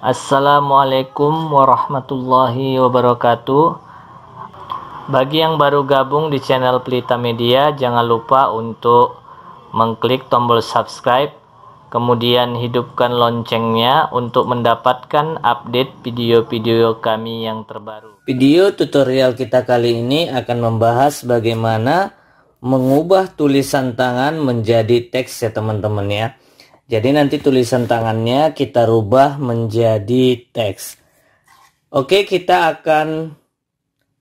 Assalamualaikum warahmatullahi wabarakatuh. Bagi yang baru gabung di channel Pelita Media, jangan lupa untuk mengklik tombol subscribe, kemudian hidupkan loncengnya untuk mendapatkan update video-video kami yang terbaru. Video tutorial kita kali ini akan membahas bagaimana mengubah tulisan tangan menjadi teks ya teman-teman ya. Jadi nanti tulisan tangannya kita rubah menjadi teks. Oke, kita akan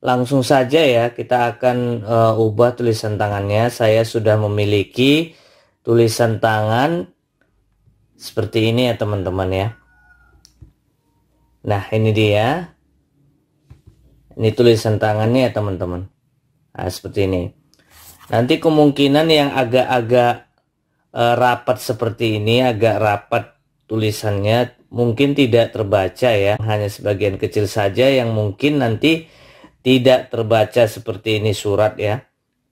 langsung saja ya. Kita akan uh, ubah tulisan tangannya. Saya sudah memiliki tulisan tangan seperti ini ya teman-teman ya. Nah, ini dia. Ini tulisan tangannya ya teman-teman. Nah, seperti ini. Nanti kemungkinan yang agak-agak uh, rapat seperti ini agak rapat tulisannya mungkin tidak terbaca ya hanya sebagian kecil saja yang mungkin nanti tidak terbaca seperti ini surat ya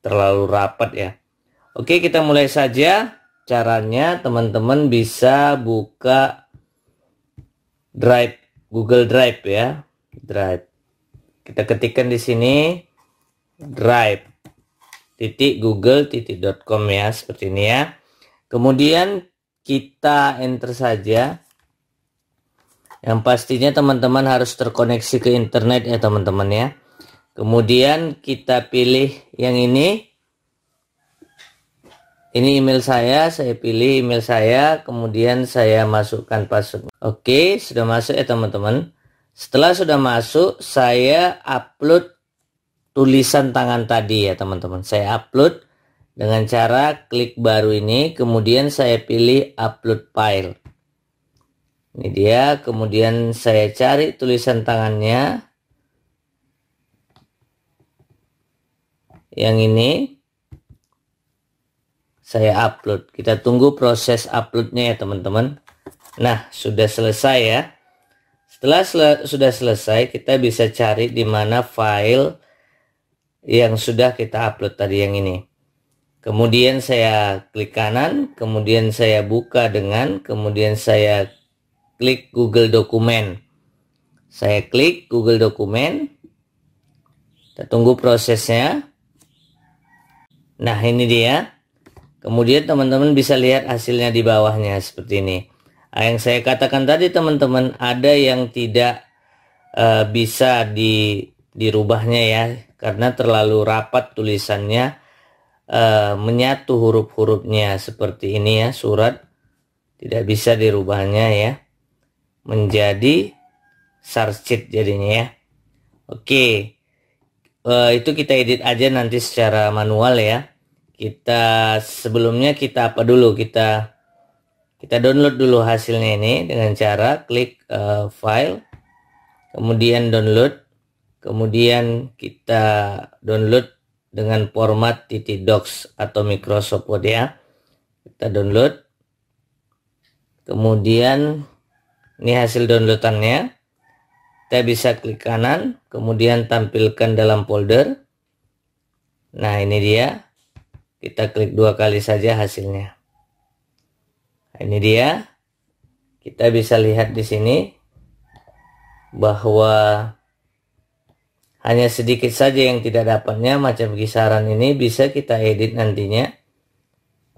terlalu rapat ya Oke kita mulai saja caranya teman-teman bisa buka Drive Google Drive ya Drive kita ketikkan di sini Drive titik google titik com ya seperti ini ya Kemudian kita enter saja. Yang pastinya teman-teman harus terkoneksi ke internet ya teman-teman ya. Kemudian kita pilih yang ini. Ini email saya, saya pilih email saya, kemudian saya masukkan password. Oke, sudah masuk ya teman-teman. Setelah sudah masuk, saya upload tulisan tangan tadi ya teman-teman. Saya upload dengan cara klik baru ini, kemudian saya pilih upload file. Ini dia, kemudian saya cari tulisan tangannya. Yang ini saya upload. Kita tunggu proses uploadnya ya teman-teman. Nah, sudah selesai ya. Setelah sel sudah selesai, kita bisa cari di mana file yang sudah kita upload tadi yang ini. Kemudian saya klik kanan, kemudian saya buka dengan, kemudian saya klik Google Dokumen. Saya klik Google Dokumen. Kita tunggu prosesnya. Nah, ini dia. Kemudian teman-teman bisa lihat hasilnya di bawahnya seperti ini. Ah, yang saya katakan tadi teman-teman, ada yang tidak uh, bisa di dirubahnya ya, karena terlalu rapat tulisannya uh, menyatu huruf-hurufnya seperti ini ya surat tidak bisa dirubahnya ya menjadi sarcit jadinya ya oke okay. uh, eh, itu kita edit aja nanti secara manual ya kita sebelumnya kita apa dulu kita kita download dulu hasilnya ini dengan cara klik uh, file kemudian download kemudian kita download dengan format ttdocs atau Microsoft Word ya. Kita download. Kemudian ini hasil downloadannya. Kita bisa klik kanan, kemudian tampilkan dalam folder. Nah, ini dia. Kita klik dua kali saja hasilnya. Nah, ini dia. Kita bisa lihat di sini bahwa hanya sedikit saja yang tidak dapatnya macam kisaran ini bisa kita edit nantinya.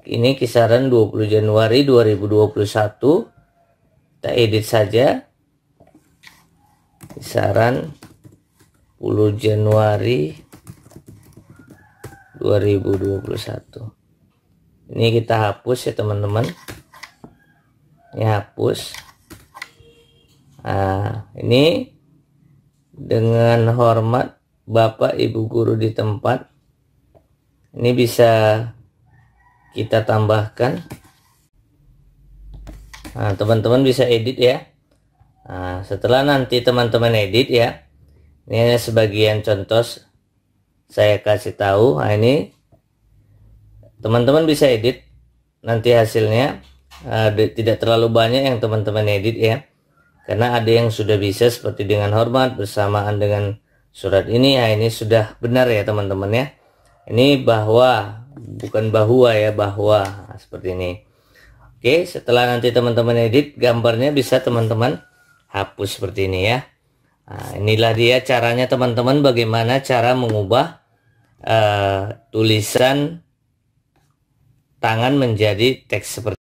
Ini kisaran 20 Januari 2021. Kita edit saja. Kisaran 10 Januari 2021. Ini kita hapus ya teman-teman. Ini hapus. Nah, ini dengan hormat Bapak Ibu guru di tempat. Ini bisa kita tambahkan. Nah, teman-teman bisa edit ya. Nah, setelah nanti teman-teman edit ya. Ini sebagian contoh saya kasih tahu. Nah, ini teman-teman bisa edit nanti hasilnya uh, tidak terlalu banyak yang teman-teman edit ya karena ada yang sudah bisa seperti dengan hormat bersamaan dengan surat ini. Ya, ini sudah benar ya teman-teman ya. Ini bahwa, bukan bahwa ya, bahwa. Nah, seperti ini. Oke, setelah nanti teman-teman edit, gambarnya bisa teman-teman hapus seperti ini ya. Nah, inilah dia caranya teman-teman bagaimana cara mengubah uh, tulisan tangan menjadi teks seperti